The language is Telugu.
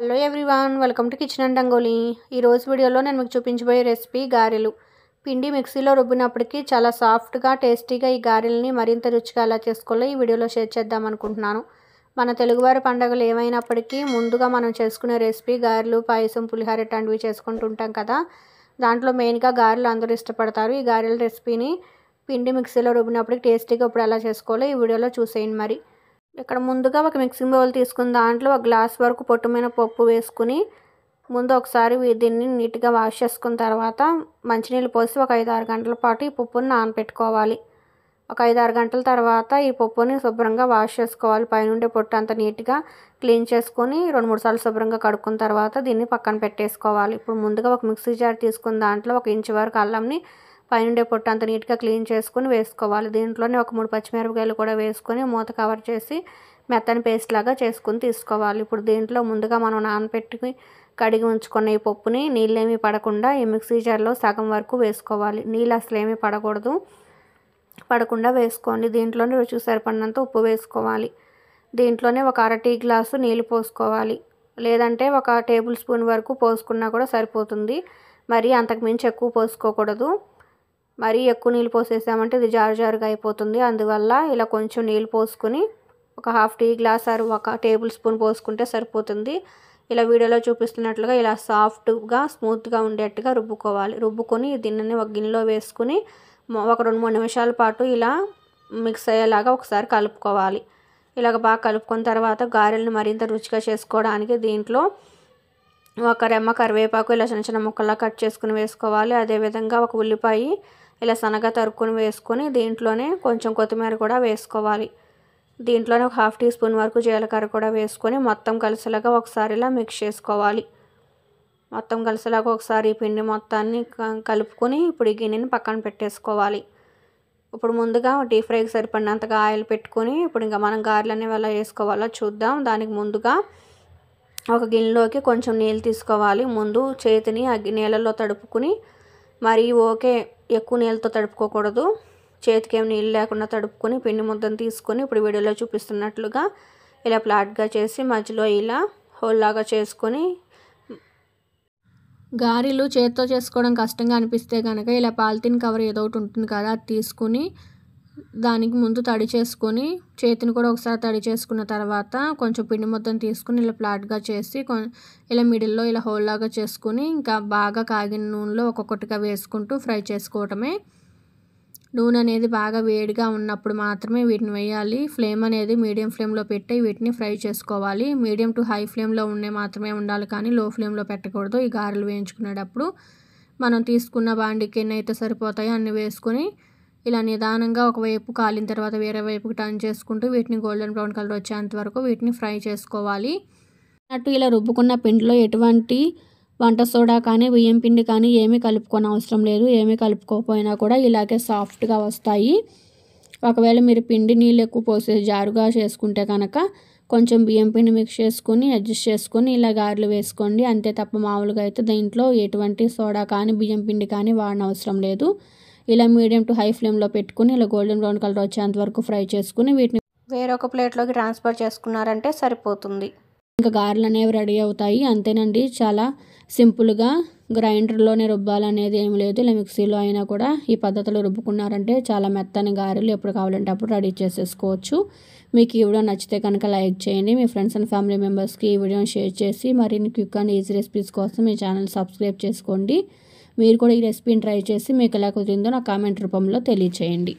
hello everyone welcome to kitchen and rangoli ఈరోజు వీడియోలో నేను మీకు చూపించబోయే రెసిపీ గారెలు పిండి మిక్సీలో రుబ్బినప్పటికీ చాలా సాఫ్ట్గా టేస్టీగా ఈ గారెల్ని మరింత రుచిగా ఎలా చేసుకోవాలో ఈ వీడియోలో షేర్ చేద్దాం అనుకుంటున్నాను మన తెలుగువారి పండుగలు ఏమైనప్పటికీ ముందుగా మనం చేసుకునే రెసిపీ గారెలు పాయసం పులిహార ఇట్లాంటివి చేసుకుంటుంటాం కదా దాంట్లో మెయిన్గా గారెలు అందరూ ఇష్టపడతారు ఈ గారెల రెసిపీని పిండి మిక్సీలో రుబ్బినప్పటికీ టేస్టీగా ఇప్పుడు ఎలా చేసుకోవాలో ఈ వీడియోలో చూసేయండి మరి ఇక్కడ ముందుగా ఒక మిక్సింగ్ బౌల్ తీసుకుని దాంట్లో ఒక గ్లాస్ వరకు పొట్టుమైన పప్పు వేసుకుని ముందు ఒకసారి దీన్ని నీట్గా వాష్ చేసుకున్న తర్వాత మంచినీళ్ళు పోసి ఒక ఐదు ఆరు గంటల పాటు ఈ పప్పుని నానపెట్టుకోవాలి ఒక ఐదు ఆరు గంటల తర్వాత ఈ పప్పుని శుభ్రంగా వాష్ చేసుకోవాలి పైనుండే పొట్టు అంత నీట్గా క్లీన్ చేసుకొని రెండు మూడు సార్లు శుభ్రంగా కడుక్కున్న తర్వాత దీన్ని పక్కన పెట్టేసుకోవాలి ఇప్పుడు ముందుగా ఒక మిక్సీ జార్ తీసుకున్న దాంట్లో ఒక ఇంచు వరకు అల్లంని పైనుండే పొట్టు అంత నీట్గా క్లీన్ చేసుకుని వేసుకోవాలి దీంట్లోనే ఒక మూడు పచ్చిమిరపకాయలు కూడా వేసుకొని మూత కవర్ చేసి మెత్తని పేస్ట్ లాగా చేసుకుని తీసుకోవాలి ఇప్పుడు దీంట్లో ముందుగా మనం నానపెట్టి కడిగి ఉంచుకున్న ఈ పప్పుని నీళ్ళేమీ పడకుండా ఈ మిక్సీ జార్లో సగం వరకు వేసుకోవాలి నీళ్ళు అసలు ఏమీ పడకూడదు పడకుండా వేసుకోండి దీంట్లోనే రుచికి సరిపడినంత ఉప్పు వేసుకోవాలి దీంట్లోనే ఒక అర టీ గ్లాసు నీళ్ళు పోసుకోవాలి లేదంటే ఒక టేబుల్ స్పూన్ వరకు పోసుకున్నా కూడా సరిపోతుంది మరి అంతకు మించి ఎక్కువ పోసుకోకూడదు మరీ ఎక్కువ నీళ్ళు పోసేసామంటే ఇది జారు జారుగా అయిపోతుంది అందువల్ల ఇలా కొంచెం నీళ్ళు పోసుకుని ఒక హాఫ్ టీ గ్లాస్ ఆరు ఒక టేబుల్ స్పూన్ పోసుకుంటే సరిపోతుంది ఇలా వీడియోలో చూపిస్తున్నట్లుగా ఇలా సాఫ్ట్గా స్మూత్గా ఉండేట్టుగా రుబ్బుకోవాలి రుబ్బుకొని దీన్ని ఒక గిన్నెలో వేసుకుని ఒక రెండు మూడు నిమిషాల పాటు ఇలా మిక్స్ అయ్యేలాగా ఒకసారి కలుపుకోవాలి ఇలాగ బాగా కలుపుకున్న తర్వాత గారెలను మరింత రుచిగా చేసుకోవడానికి దీంట్లో ఒక రెమ్మ కరివేపాకు ఇలా చిన్న చిన్న ముక్కల్లా కట్ చేసుకుని వేసుకోవాలి అదేవిధంగా ఒక ఉల్లిపాయ ఇలా సన్నగా తరుక్కుని వేసుకొని దీంట్లోనే కొంచెం కొత్తిమీర కూడా వేసుకోవాలి దీంట్లోనే ఒక హాఫ్ టీ స్పూన్ వరకు జీలకర్ర కూడా వేసుకొని మొత్తం కలిసేలాగా ఒకసారి ఇలా మిక్స్ చేసుకోవాలి మొత్తం కలిసేలాగా ఒకసారి పిండి మొత్తాన్ని కలుపుకొని ఇప్పుడు ఈ గిన్నెని పక్కన పెట్టేసుకోవాలి ఇప్పుడు ముందుగా డీప్ ఫ్రైకి సరిపడినంతగా ఆయిల్ పెట్టుకొని ఇప్పుడు ఇంకా మనం గార్లు అనేవి ఎలా వేసుకోవాలో చూద్దాం దానికి ముందుగా ఒక గిన్నెలోకి కొంచెం నీళ్ళు తీసుకోవాలి ముందు చేతిని ఆ నీళ్ళలో తడుపుకుని మరి ఓకే ఎక్కువ నీళ్ళతో తడుపుకోకూడదు చేతికి ఏమి నీళ్ళు లేకుండా తడుపుకొని పిండి ముద్దను తీసుకొని ఇప్పుడు వీడియోలో చూపిస్తున్నట్లుగా ఇలా ఫ్లాట్గా చేసి మధ్యలో ఇలా హోల్లాగా చేసుకొని గారెలు చేతితో చేసుకోవడం కష్టంగా అనిపిస్తే కనుక ఇలా పాలిథిన్ కవర్ ఏదో ఒకటి ఉంటుంది కదా అది తీసుకుని దానికి ముందు తడి చేసుకొని చేతిని కూడా ఒకసారి తడి చేసుకున్న తర్వాత కొంచెం పిండి మొత్తం తీసుకుని ఇలా ఫ్లాట్గా చేసి ఇలా మిడిల్లో ఇలా హోల్లాగా చేసుకుని ఇంకా బాగా కాగిన నూనెలో ఒక్కొక్కటిగా వేసుకుంటూ ఫ్రై చేసుకోవటమే నూనె అనేది బాగా వేడిగా ఉన్నప్పుడు మాత్రమే వీటిని వేయాలి ఫ్లేమ్ అనేది మీడియం ఫ్లేమ్లో పెట్టి వీటిని ఫ్రై చేసుకోవాలి మీడియం టు హై ఫ్లేమ్లో ఉండే మాత్రమే ఉండాలి కానీ లో ఫ్లేమ్లో పెట్టకూడదు ఈ గారెలు వేయించుకునేటప్పుడు మనం తీసుకున్న బాండికి ఎన్నైతే అయితే సరిపోతాయో అన్ని వేసుకొని ఇలా నిదానంగా ఒకవైపు కాలిన తర్వాత వేరే వైపుకి టర్న్ చేసుకుంటూ వీటిని గోల్డెన్ బ్రౌన్ కలర్ వచ్చేంత వరకు వీటిని ఫ్రై చేసుకోవాలి అన్నట్టు ఇలా రుబ్బుకున్న పిండిలో ఎటువంటి వంట సోడా కానీ బియ్యం పిండి కానీ ఏమీ కలుపుకొని అవసరం లేదు ఏమీ కలుపుకోకపోయినా కూడా ఇలాగే సాఫ్ట్గా వస్తాయి ఒకవేళ మీరు పిండి నీళ్ళు ఎక్కువ పోసే జారుగా చేసుకుంటే కనుక కొంచెం బియ్యం పిండి మిక్స్ చేసుకొని అడ్జస్ట్ చేసుకొని ఇలా గారెలు వేసుకోండి అంతే తప్ప మామూలుగా అయితే దీంట్లో ఎటువంటి సోడా కానీ బియ్యం పిండి కానీ వాడనవసరం లేదు ఇలా మీడియం టు హై ఫ్లేమ్లో పెట్టుకుని ఇలా గోల్డెన్ బ్రౌన్ కలర్ వచ్చేంత వరకు ఫ్రై చేసుకుని వీటిని వేరొక ప్లేట్లోకి ట్రాన్స్ఫర్ చేసుకున్నారంటే సరిపోతుంది ఇంకా గారెలు అనేవి రెడీ అవుతాయి అంతేనండి చాలా సింపుల్గా గ్రైండర్లోనే రుబ్బాలనేది ఏమి లేదు ఇలా మిక్సీలో అయినా కూడా ఈ పద్ధతిలో రుబ్బుకున్నారంటే చాలా మెత్తని గారెలు ఎప్పుడు కావాలంటే అప్పుడు రెడీ చేసేసుకోవచ్చు మీకు ఈ వీడియో నచ్చితే కనుక లైక్ చేయండి మీ ఫ్రెండ్స్ అండ్ ఫ్యామిలీ మెంబర్స్కి ఈ వీడియోని షేర్ చేసి మరిన్ని క్విక్ అండ్ ఈజీ రెసిపీస్ కోసం మీ ఛానల్ సబ్స్క్రైబ్ చేసుకోండి మీరు కూడా ఈ రెసిపీని ట్రై చేసి మీకు ఎలా కుదిరిందో నా కామెంట్ రూపంలో తెలియచేయండి